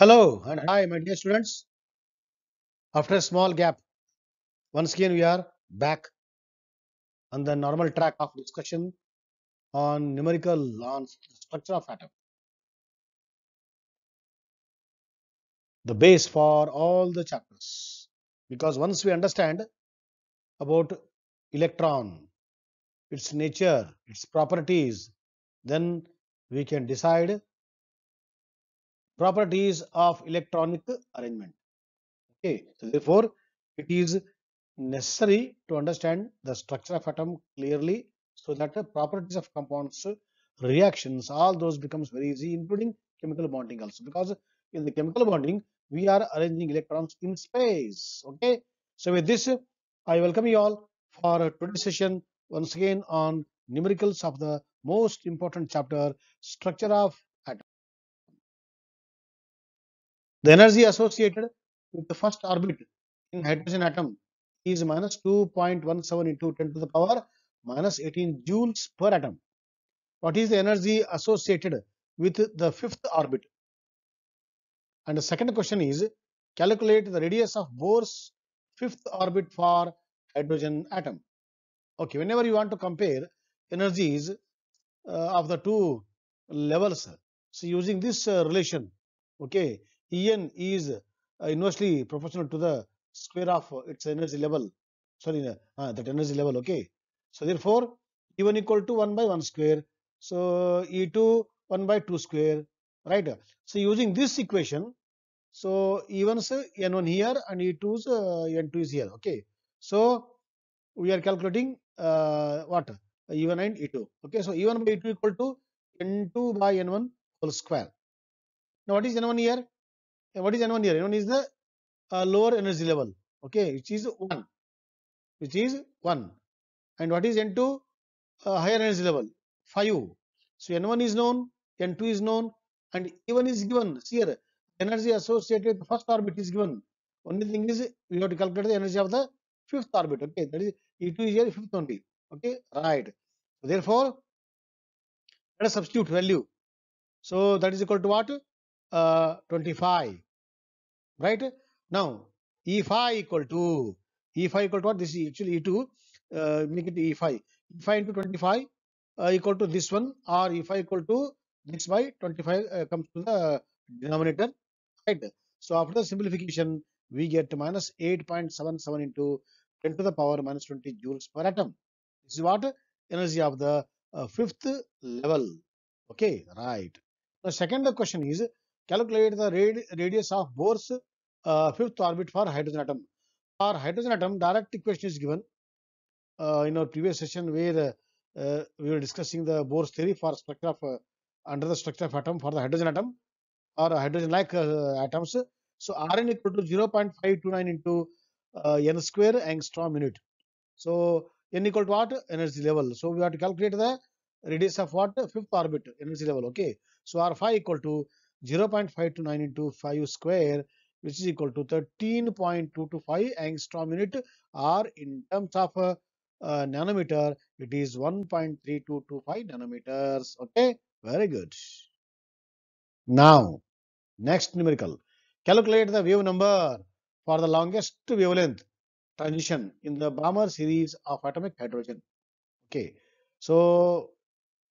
Hello and hi my dear students. After a small gap, once again we are back on the normal track of discussion on numerical on structure of atom. The base for all the chapters because once we understand about electron, its nature, its properties, then we can decide properties of electronic arrangement. Okay, so therefore it is necessary to understand the structure of atom clearly so that the properties of compounds, reactions, all those becomes very easy including chemical bonding also because in the chemical bonding we are arranging electrons in space. Okay, so with this I welcome you all for today's session once again on numericals of the most important chapter structure of The energy associated with the first orbit in hydrogen atom is minus 2.17 into 10 to the power minus 18 joules per atom. What is the energy associated with the fifth orbit? And the second question is calculate the radius of Bohr's fifth orbit for hydrogen atom. Okay, whenever you want to compare energies uh, of the two levels, so using this uh, relation, okay, En is uh, inversely proportional to the square of its energy level. Sorry, uh, uh that energy level. Okay. So therefore, E1 equal to 1 by 1 square. So E2 1 by 2 square. Right. So using this equation, so E1's uh, N1 here and E2's uh, N2 is here. Okay. So we are calculating uh, what E1 and E2. Okay. So E1 by E2 equal to N2 by N1 whole square. Now what is N1 here? And what is N1 here? N1 is the uh, lower energy level, okay, which is 1, which is 1. And what is N2? Uh, higher energy level, 5. So N1 is known, N2 is known, and E1 is given. See here, energy associated with the first orbit is given. Only thing is, we have to calculate the energy of the fifth orbit, okay, that is E2 is here, fifth only, okay, right. Therefore, let us substitute value. So that is equal to what? uh, 25 right now e5 equal to e5 equal to what this is actually e2 uh, make it e5 e5 into 25 uh, equal to this one or e5 equal to this by 25 uh, comes to the denominator right so after the simplification we get minus 8.77 into 10 to the power minus 20 joules per atom this is what energy of the uh, fifth level okay right the second question is Calculate the rad radius of Bohr's uh, fifth orbit for hydrogen atom. For hydrogen atom, direct equation is given. Uh, in our previous session, where uh, we were discussing the Bohr's theory for structure of uh, under the structure of atom for the hydrogen atom or hydrogen-like uh, atoms. So Rn equal to 0.529 into uh, n square angstrom unit. So n equal to what? Energy level. So we have to calculate the radius of what? Fifth orbit energy level. Okay. So R phi equal to 0 0.529 into 5 square which is equal to 13.225 angstrom unit or in terms of uh, uh, nanometer it is 1.3225 nanometers okay very good now next numerical calculate the wave number for the longest wavelength transition in the bomber series of atomic hydrogen okay so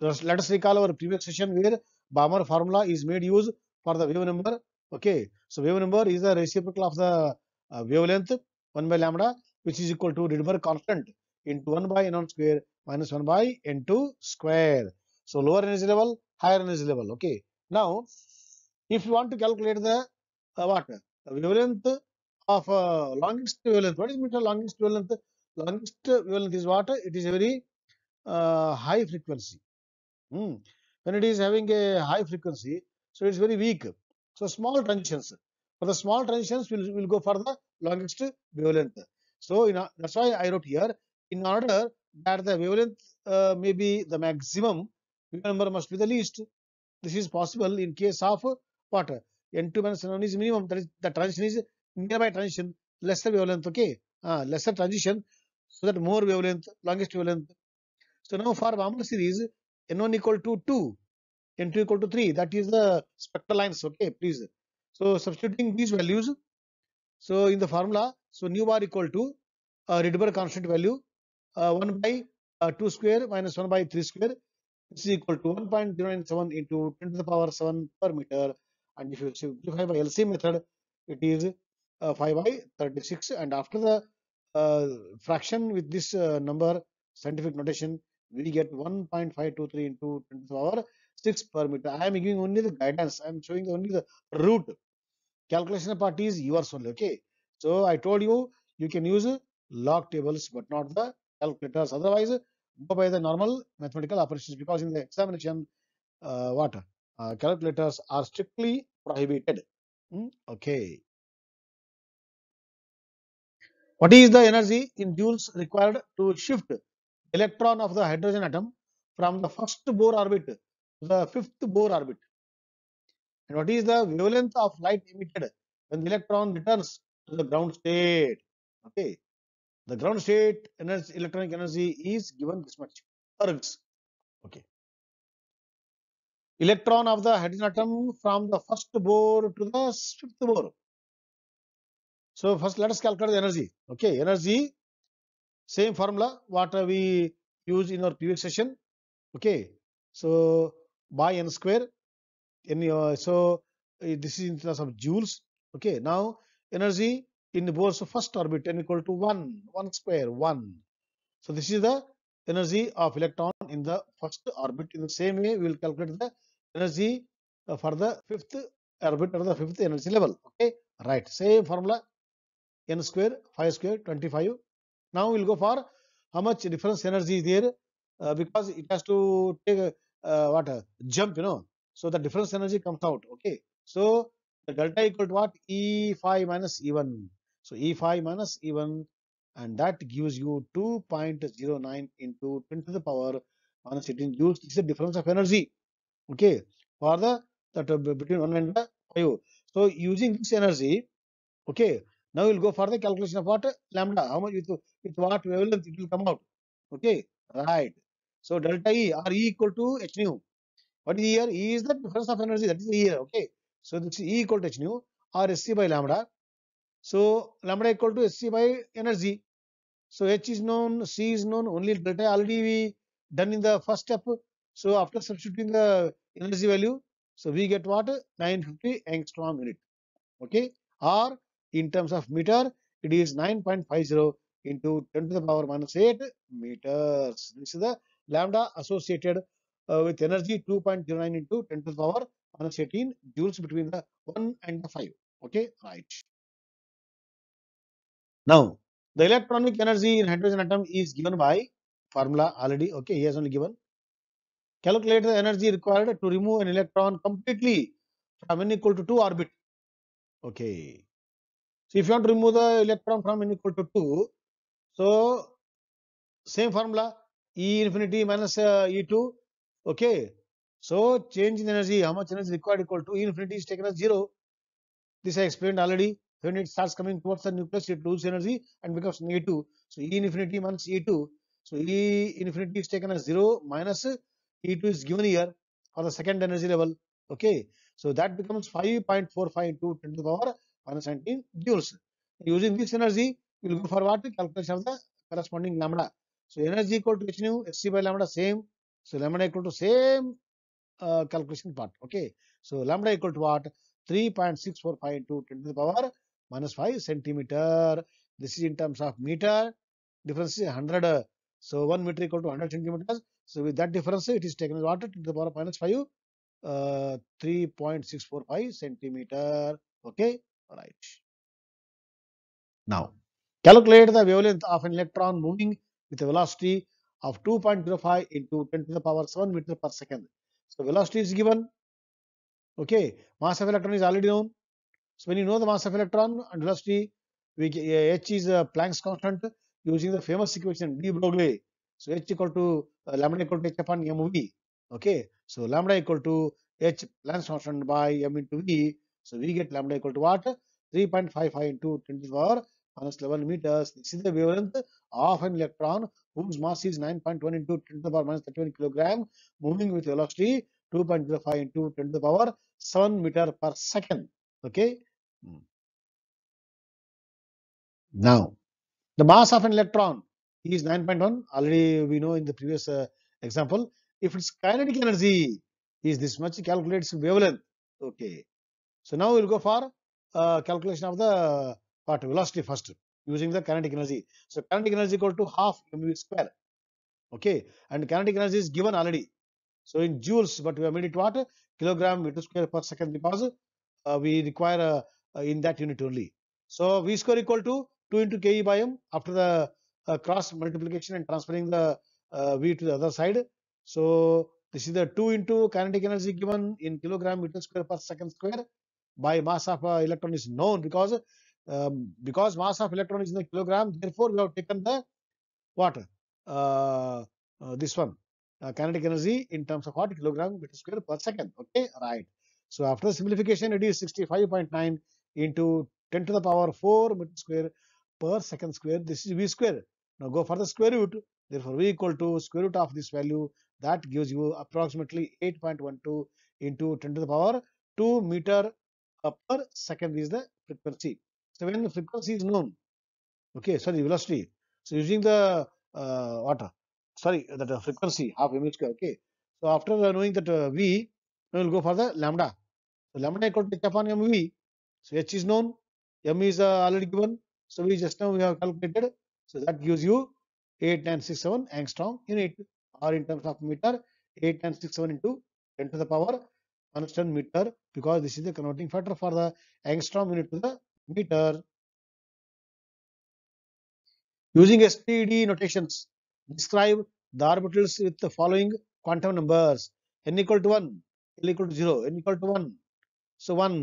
let us recall our previous session where Balmer formula is made use for the wave number. Okay, so wave number is the reciprocal of the uh, wavelength 1 by lambda, which is equal to Rydberg constant into 1 by n1 square minus 1 by n2 square. So lower energy level, higher energy level. Okay, now if you want to calculate the uh, what the wavelength of uh, longest wavelength, what is meant longest wavelength? Longest wavelength is what? It is a very uh, high frequency. Hmm. When it is having a high frequency, so it's very weak. So small transitions. For the small transitions, we'll, we'll go for the longest wavelength. So in, that's why I wrote here, in order that the wavelength uh, may be the maximum, number must be the least. This is possible in case of what? N2 minus N1 is minimum, that is the transition is nearby transition, lesser wavelength, okay? Uh, lesser transition, so that more wavelength, longest wavelength. So now for Balmer series, n1 equal to 2 n2 equal to 3 that is the spectral lines okay please so substituting these values so in the formula so nu bar equal to uh, Rydberg constant value uh, 1 by uh, 2 square minus 1 by 3 square this is equal to 1.097 into 10 to the power 7 per meter and if you simplify by LC method it is uh, 5 by 36 and after the uh, fraction with this uh, number scientific notation we get 1.523 into 10 to the power 6 per meter. I am giving only the guidance. I am showing only the root. Calculation part is yours only. Okay. So I told you you can use log tables but not the calculators. Otherwise, go by the normal mathematical operations because in the examination, uh, what uh, calculators are strictly prohibited. Mm, okay. What is the energy in joules required to shift electron of the hydrogen atom from the first Bohr orbit to the fifth Bohr orbit. And what is the wavelength of light emitted when the electron returns to the ground state? Okay. The ground state energy, electronic energy is given this much. Ergs. Okay. Electron of the hydrogen atom from the first Bohr to the fifth Bohr. So first let us calculate the energy. Okay, energy same formula what we used in our previous session okay so by n square n uh, so uh, this is in terms of joules okay now energy in Bohr's first orbit n equal to 1 1 square 1 so this is the energy of electron in the first orbit in the same way we will calculate the energy uh, for the fifth orbit or the fifth energy level okay right same formula n square 5 square 25 now we'll go for how much difference energy is there uh, because it has to take uh, what a uh, jump, you know. So the difference energy comes out. Okay. So the delta equal to what? E5 minus E1. So E5 minus E1 and that gives you 2.09 into 10 to the power minus 18 joules. This is the difference of energy. Okay. For the that between 1 and 5. So using this energy, okay, now we will go for the calculation of what lambda, how much with, with what wavelength it will come out. Okay, right. So delta E or E equal to h nu. What is E here? E is the difference of energy, that is E here. Okay, so this E equal to h nu or Sc by lambda. So lambda equal to Sc by energy. So H is known, C is known, only delta already we done in the first step. So after substituting the energy value, so we get what 950 angstrom unit. Okay, or in terms of meter, it is 9.50 into 10 to the power minus 8 meters. This is the lambda associated uh, with energy 2.09 into 10 to the power minus 18 joules between the 1 and the 5. Okay, right. Now, the electronic energy in hydrogen atom is given by formula already. Okay, he has only given. Calculate the energy required to remove an electron completely from n equal to 2 orbit. Okay. So if you want to remove the electron from n equal to 2, so same formula E infinity minus uh, E2. Okay. So change in energy, how much energy required equal to E infinity is taken as 0. This I explained already. When it starts coming towards the nucleus, it loses energy and becomes E2. So E infinity minus E2. So E infinity is taken as 0 minus E2 is given here for the second energy level. Okay. So that becomes 5.45 into 10 to the power concentric joules. Using this energy, we will go for what? Calculation of the corresponding lambda. So energy equal to h nu, hc by lambda same. So lambda equal to same uh, calculation part. Okay. So lambda equal to what? 3.6452 10 to the power minus 5 centimeter. This is in terms of meter. Difference is 100. So 1 meter equal to 100 centimeters. So with that difference, it is taken as what? 10 to the power minus 5 uh, 3.645 centimeter. Okay. All right. Now, calculate the wavelength of an electron moving with a velocity of 2.05 into 10 to the power 7 meter per second. So, velocity is given. Okay, mass of electron is already known. So, when you know the mass of electron and velocity, we, uh, h is a Planck's constant using the famous equation de Broglie. So, h equal to uh, lambda equal to h upon mv. Okay, so lambda equal to h Planck's constant by m into v so we get lambda equal to what? 3.55 into 10 to the power minus 11 meters. This is the wavelength of an electron whose mass is 9.1 into 10 to the power minus 31 kilogram, moving with velocity 2.05 into 10 to the power 7 meter per second. Okay. Hmm. Now, the mass of an electron is 9.1. Already we know in the previous uh, example. If its kinetic energy is this much, calculates wavelength. Okay. So now we'll go for uh, calculation of the what velocity first using the kinetic energy. So kinetic energy equal to half mv square. Okay, and kinetic energy is given already. So in joules, but we have made it what kilogram meter square per second because uh, we require uh, in that unit only. So v square equal to 2 into ke by m after the uh, cross multiplication and transferring the uh, v to the other side. So this is the 2 into kinetic energy given in kilogram meter square per second square by mass of uh, electron is known because um, because mass of electron is in the kilogram therefore we have taken the what uh, uh, this one uh, kinetic energy in terms of what kilogram meter square per second okay right so after simplification it is 65.9 into 10 to the power 4 meter square per second square this is v square now go for the square root therefore v equal to square root of this value that gives you approximately 8.12 into 10 to the power 2 meter uh, per second is the frequency. So when the frequency is known, okay, sorry, velocity. So using the uh, water, sorry, that uh, frequency half m square, okay. So after knowing that uh, v, we will go for the lambda. So lambda equal to h upon mv. So h is known, m is uh, already given. So we just now we have calculated. So that gives you 8967 angstrom unit or in terms of meter 8967 into 10 to the power constant meter because this is the converting factor for the angstrom unit to the meter. Using STD notations, describe the orbitals with the following quantum numbers n equal to 1, l equal to 0, n equal to 1. So 1,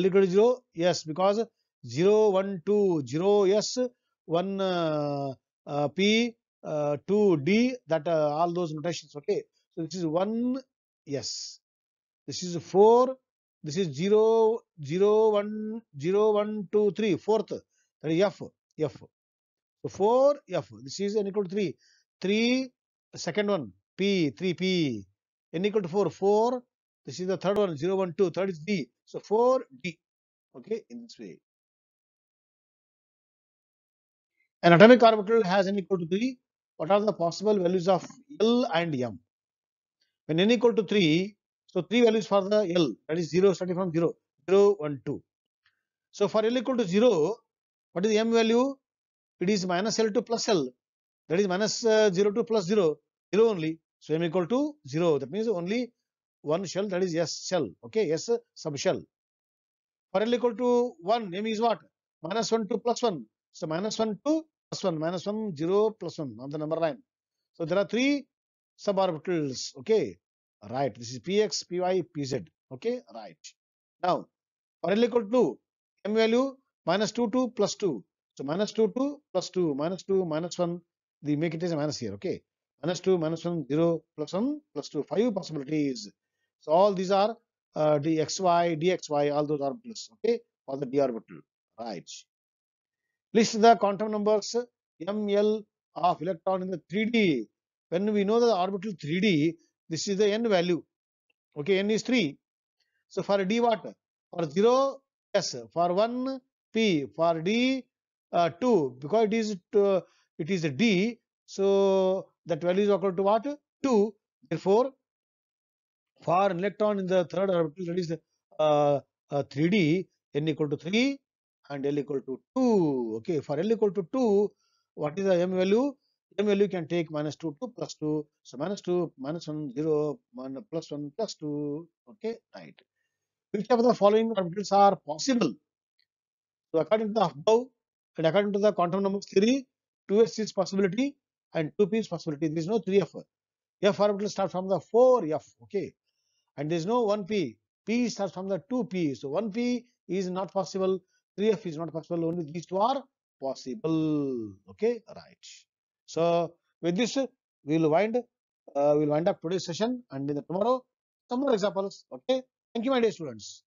l equal to 0, yes, because 0, 1, 2, 0, yes, 1, uh, uh, p, uh, 2, d, that uh, all those notations, okay. So this is 1, yes. This is 4. This is 0, 0, 1, 0, 1, 2, 3, fourth. That is F, F. So 4, F. This is n equal to 3. 3, second one, P, 3, P. n equal to 4, 4. This is the third one, 0, 1, 2. Third is D. So 4, D. Okay, in this way. An atomic orbital has n equal to 3. What are the possible values of L and M? When n equal to 3, so three values for the L that is 0 starting from 0, 0, 1, 2. So for L equal to 0, what is the M value? It is minus L to plus L that is minus, uh, 0 to plus 0, 0 only. So M equal to 0 that means only one shell that is S shell okay S subshell. For L equal to 1 M is what? Minus 1 to plus 1. So minus 1 to plus 1 minus 1 0 plus 1 on the number line. So there are three suborbitals okay right this is px py pz okay right now for l equal to m value minus 2 2 plus 2 so minus 2 2 plus 2 minus 2 minus 1 the make it as a minus here okay minus 2 minus 1 0 plus 1 plus 2 5 possibilities so all these are uh, dxy dxy all those are plus okay for the d orbital right list the quantum numbers ml of electron in the 3d when we know the orbital 3d this is the n value. Okay, n is 3. So for D what? For 0, yes. For 1, P. For D, uh, 2. Because it is, uh, it is D, so that value is equal to what? 2. Therefore, for electron in the third orbital, that is uh, 3D, uh, n equal to 3 and L equal to 2. Okay, for L equal to 2, what is the M value? m value can take minus 2, 2 plus 2. So minus 2, minus 1, 0, 1, plus 2. Okay, right. Which of the following orbitals are possible? So according to the above and according to the quantum numbers theory, 2s is possibility and 2p is possibility. There is no 3f. f orbital starts from the 4f. Okay. And there is no 1p. p starts from the 2p. So 1p is not possible. 3f is not possible. Only these two are possible. Okay, right. So with this, we will wind, uh, we will wind up today's session and in the tomorrow, some more examples. Okay. Thank you, my dear students.